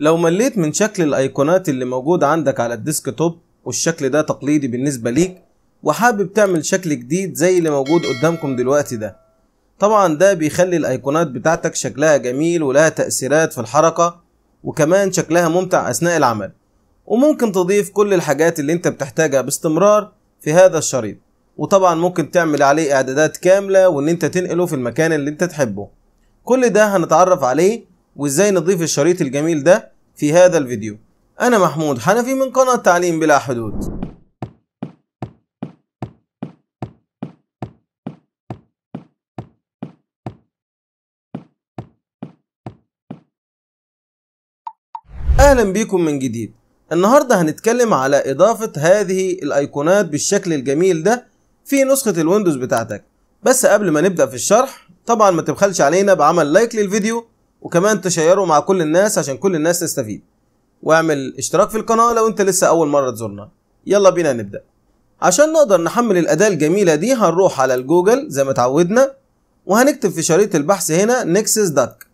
لو مليت من شكل الايقونات اللي موجود عندك على الديسك توب والشكل ده تقليدي بالنسبة ليك وحابب تعمل شكل جديد زي اللي موجود قدامكم دلوقتي ده طبعا ده بيخلي الايقونات بتاعتك شكلها جميل ولها تأثيرات في الحركة وكمان شكلها ممتع اثناء العمل وممكن تضيف كل الحاجات اللي انت بتحتاجها باستمرار في هذا الشريط وطبعا ممكن تعمل عليه اعدادات كاملة وان انت تنقله في المكان اللي انت تحبه كل ده هنتعرف عليه وازاي نضيف الشريط الجميل ده في هذا الفيديو أنا محمود حنفي من قناة تعليم بلا حدود أهلا بيكم من جديد النهاردة هنتكلم على إضافة هذه الأيقونات بالشكل الجميل ده في نسخة الويندوز بتاعتك بس قبل ما نبدأ في الشرح طبعا ما تبخلش علينا بعمل لايك للفيديو وكمان تشيره مع كل الناس عشان كل الناس تستفيد واعمل اشتراك في القناة لو انت لسه اول مرة تزورنا يلا بينا نبدأ عشان نقدر نحمل الأداة الجميلة دي هنروح على الجوجل زي ما اتعودنا وهنكتب في شريط البحث هنا نكسس داك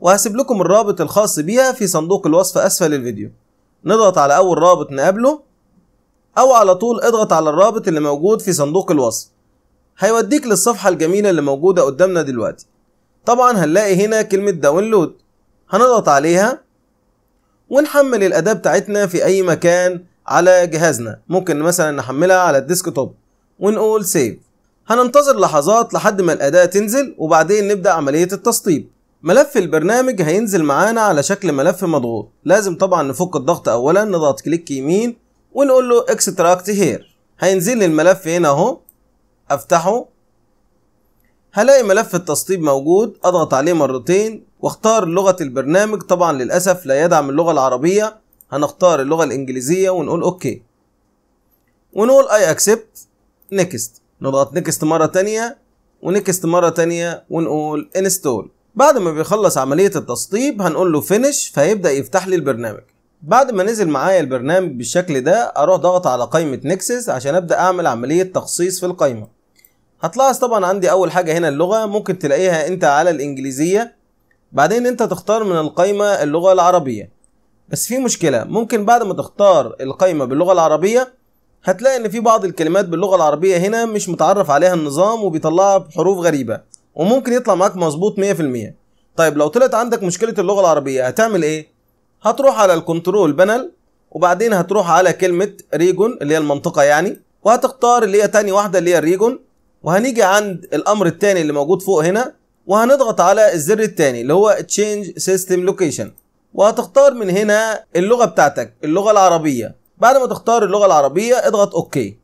وهسيب لكم الرابط الخاص بيها في صندوق الوصف أسفل الفيديو نضغط على أول رابط نقابله أو على طول اضغط على الرابط اللي موجود في صندوق الوصف هيوديك للصفحة الجميلة اللي موجودة قدامنا دلوقتي طبعا هنلاقي هنا كلمة داونلود هنضغط عليها ونحمل الأداة بتاعتنا في أي مكان على جهازنا ممكن مثلا نحملها على الديسكتوب ونقول سيف هننتظر لحظات لحد ما الأداة تنزل وبعدين نبدأ عملية التسطيب ملف البرنامج هينزل معانا على شكل ملف مضغوط لازم طبعا نفك الضغط أولا نضغط كليك يمين ونقول له اكستراكت هير هينزل لي الملف هنا اهو افتحه هلاقي ملف التسطيب موجود اضغط عليه مرتين واختار لغة البرنامج طبعا للأسف لا يدعم اللغة العربية هنختار اللغة الإنجليزية ونقول أوكي ونقول أي أكسبت نيكست نضغط نيكست مرة تانية ونيكست مرة تانية ونقول انستول بعد ما بيخلص عملية التسطيب هنقول له فينش فهيبدأ يفتح لي البرنامج بعد ما نزل معايا البرنامج بالشكل ده اروح ضغط على قائمة نكسس عشان ابدأ اعمل عملية تخصيص في القائمة هتلاحظ طبعا عندي اول حاجه هنا اللغه ممكن تلاقيها انت على الانجليزيه بعدين انت تختار من القايمه اللغه العربيه بس في مشكله ممكن بعد ما تختار القايمه باللغه العربيه هتلاقي ان في بعض الكلمات باللغه العربيه هنا مش متعرف عليها النظام وبيطلعها بحروف غريبه وممكن يطلع معاك مظبوط 100% طيب لو طلعت عندك مشكله اللغه العربيه هتعمل ايه هتروح على الكنترول بانل وبعدين هتروح على كلمه ريجون اللي هي المنطقه يعني وهتختار اللي هي تاني واحده اللي هي الريجون وهنيجي عند الامر الثاني اللي موجود فوق هنا وهنضغط على الزر الثاني اللي هو تشينج سيستم لوكيشن وهتختار من هنا اللغه بتاعتك اللغه العربيه بعد ما تختار اللغه العربيه اضغط اوكي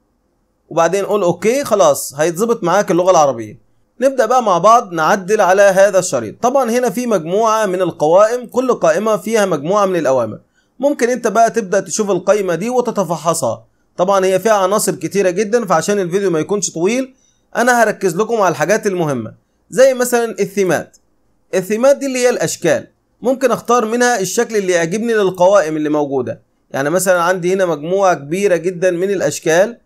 وبعدين قول اوكي خلاص هيتظبط معاك اللغه العربيه نبدا بقى مع بعض نعدل على هذا الشريط طبعا هنا في مجموعه من القوائم كل قائمه فيها مجموعه من الاوامر ممكن انت بقى تبدا تشوف القائمه دي وتتفحصها طبعا هي فيها عناصر كتيره جدا فعشان الفيديو ما يكونش طويل انا هركز لكم على الحاجات المهمه زي مثلا الثيمات الثيمات دي اللي هي الاشكال ممكن اختار منها الشكل اللي يعجبني للقوائم اللي موجوده يعني مثلا عندي هنا مجموعه كبيره جدا من الاشكال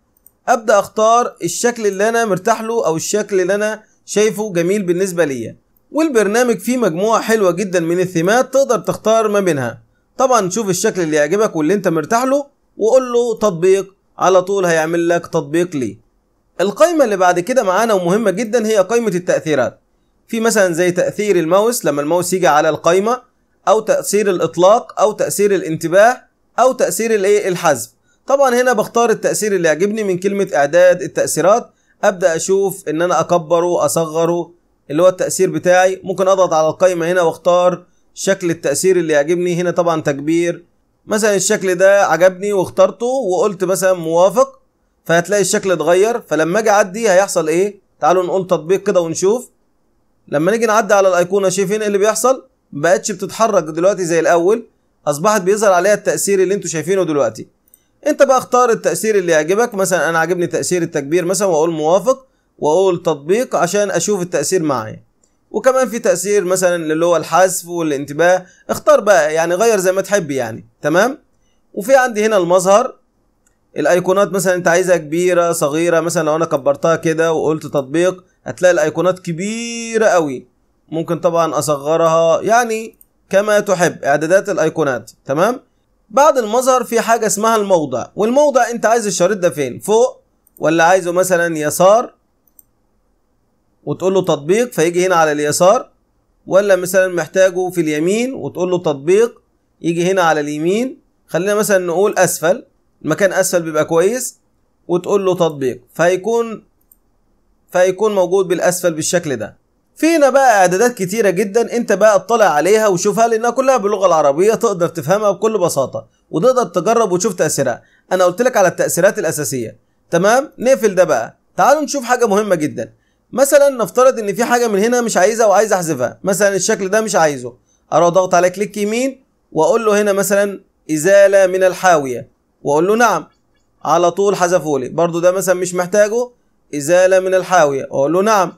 ابدا اختار الشكل اللي انا مرتاح له او الشكل اللي انا شايفه جميل بالنسبه ليا والبرنامج فيه مجموعه حلوه جدا من الثيمات تقدر تختار ما بينها طبعا شوف الشكل اللي يعجبك واللي انت مرتاح له وقول له تطبيق على طول هيعمل لك تطبيق ليه القايمة اللي بعد كده معانا ومهمة جدا هي قايمة التأثيرات في مثلا زي تأثير الماوس لما الماوس يجي على القايمة أو تأثير الإطلاق أو تأثير الانتباه أو تأثير الإيه الحذف طبعا هنا بختار التأثير اللي يعجبني من كلمة إعداد التأثيرات أبدأ أشوف إن أنا أكبره أصغره اللي هو التأثير بتاعي ممكن أضغط على القايمة هنا وأختار شكل التأثير اللي يعجبني هنا طبعا تكبير مثلا الشكل ده عجبني واخترته وقلت مثلا موافق فهتلاقي الشكل اتغير فلما اجي اعدي هيحصل ايه تعالوا نقول تطبيق كده ونشوف لما نيجي نعدي على الايقونه شايفين ايه اللي بيحصل ما بقتش بتتحرك دلوقتي زي الاول اصبحت بيظهر عليها التاثير اللي انتم شايفينه دلوقتي انت بقى اختار التاثير اللي يعجبك مثلا انا عاجبني تاثير التكبير مثلا واقول موافق واقول تطبيق عشان اشوف التاثير معايا وكمان في تاثير مثلا اللي هو الحذف والانتباه اختار بقى يعني غير زي ما تحب يعني تمام وفي عندي هنا المظهر الايقونات مثلا انت عايزها كبيره صغيره مثلا لو انا كبرتها كده وقلت تطبيق هتلاقي الايقونات كبيره قوي ممكن طبعا اصغرها يعني كما تحب اعدادات الايقونات تمام بعد المظهر في حاجه اسمها الموضع والموضع انت عايز الشريط ده فين فوق ولا عايزه مثلا يسار وتقول له تطبيق فيجي هنا على اليسار ولا مثلا محتاجه في اليمين وتقول له تطبيق يجي هنا على اليمين خلينا مثلا نقول اسفل المكان اسفل بيبقى كويس وتقول له تطبيق فهيكون فهيكون موجود بالاسفل بالشكل ده فينا بقى اعدادات كتيره جدا انت بقى اطلع عليها وشوفها لانها كلها باللغه العربيه تقدر تفهمها بكل بساطه وتقدر تجرب وتشوف تاثيرها انا قلت لك على التاثيرات الاساسيه تمام نقفل ده بقى تعالوا نشوف حاجه مهمه جدا مثلا نفترض ان في حاجه من هنا مش عايزها وعايز احذفها مثلا الشكل ده مش عايزه اروح اضغط على كليك يمين واقول له هنا مثلا ازاله من الحاويه واقول له نعم على طول حذفوا لي برضو ده مثلا مش محتاجه ازاله من الحاويه واقول له نعم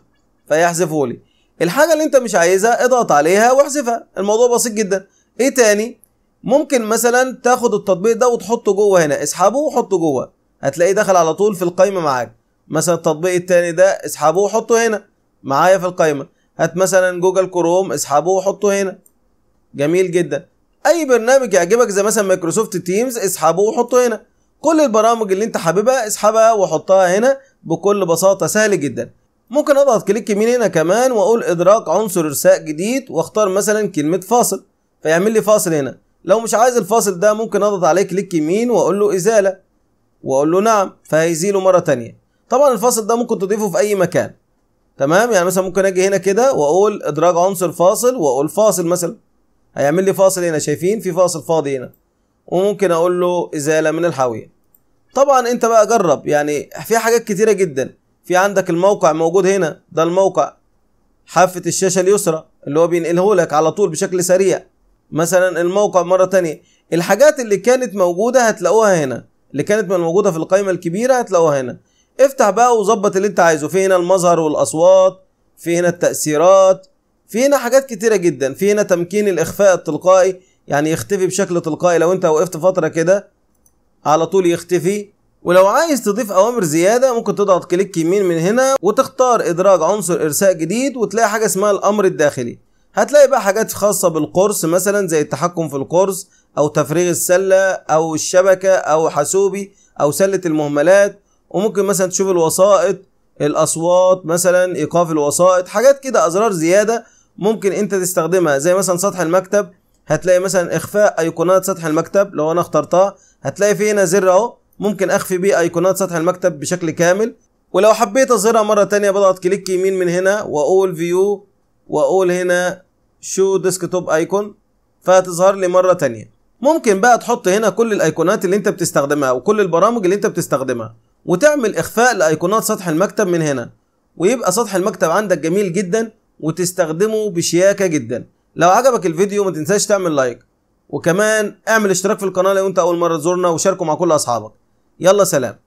فيحذفوا لي الحاجه اللي انت مش عايزها اضغط عليها واحذفها الموضوع بسيط جدا ايه تاني ممكن مثلا تاخد التطبيق ده وتحطه جوه هنا اسحبه وحطه جوه هتلاقيه دخل على طول في القايمه معاك مثلا التطبيق التاني ده اسحبه وحطه هنا معايا في القايمه هات مثلا جوجل كروم اسحبه وحطه هنا جميل جدا اي برنامج يعجبك زي مثلا مايكروسوفت تيمز اسحبه وحطه هنا كل البرامج اللي انت حاببها اسحبها وحطها هنا بكل بساطة سهل جدا ممكن اضغط كليك يمين هنا كمان واقول ادراك عنصر ارساء جديد واختار مثلا كلمة فاصل فيعمل لي فاصل هنا لو مش عايز الفاصل ده ممكن اضغط عليه كليك يمين واقول له ازالة واقول له نعم فهيزيله مرة تانية طبعا الفاصل ده ممكن تضيفه في اي مكان تمام يعني مثلا ممكن اجي هنا كده واقول ادراج عنصر فاصل واقول فاصل مثلا هيعمل لي فاصل هنا شايفين في فاصل فاضي هنا وممكن اقول له ازاله من الحاويه طبعا انت بقى جرب يعني في حاجات كتيره جدا في عندك الموقع موجود هنا ده الموقع حافه الشاشه اليسرى اللي هو بينقله لك على طول بشكل سريع مثلا الموقع مره تانية الحاجات اللي كانت موجوده هتلاقوها هنا اللي كانت موجوده في القائمه الكبيره هتلاقوها هنا افتح بقى وظبط اللي انت عايزه في هنا المظهر والاصوات في هنا التاثيرات في هنا حاجات كتيرة جدا في هنا تمكين الإخفاء التلقائي يعني يختفي بشكل تلقائي لو أنت وقفت فترة كده على طول يختفي ولو عايز تضيف أوامر زيادة ممكن تضغط كليك يمين من هنا وتختار إدراج عنصر إرساء جديد وتلاقي حاجة اسمها الأمر الداخلي هتلاقي بقى حاجات خاصة بالقرص مثلا زي التحكم في القرص أو تفريغ السلة أو الشبكة أو حاسوبي أو سلة المهملات وممكن مثلا تشوف الوسائط الأصوات مثلا إيقاف الوسائط حاجات كده أزرار زيادة ممكن انت تستخدمها زي مثلا سطح المكتب هتلاقي مثلا اخفاء ايقونات سطح المكتب لو انا اخترتها هتلاقي في هنا زر اهو ممكن اخفي بيه ايقونات سطح المكتب بشكل كامل ولو حبيت اظهرها مره تانية بضغط كليك يمين من هنا واقول فيو واقول هنا شو ديسكتوب ايكون فهتظهر لي مره تانية ممكن بقى تحط هنا كل الايقونات اللي انت بتستخدمها وكل البرامج اللي انت بتستخدمها وتعمل اخفاء لايقونات سطح المكتب من هنا ويبقى سطح المكتب عندك جميل جدا وتستخدمه بشياكه جدا لو عجبك الفيديو ما تنساش تعمل لايك وكمان اعمل اشتراك في القناه لو انت اول مره تزورنا وشاركه مع كل اصحابك يلا سلام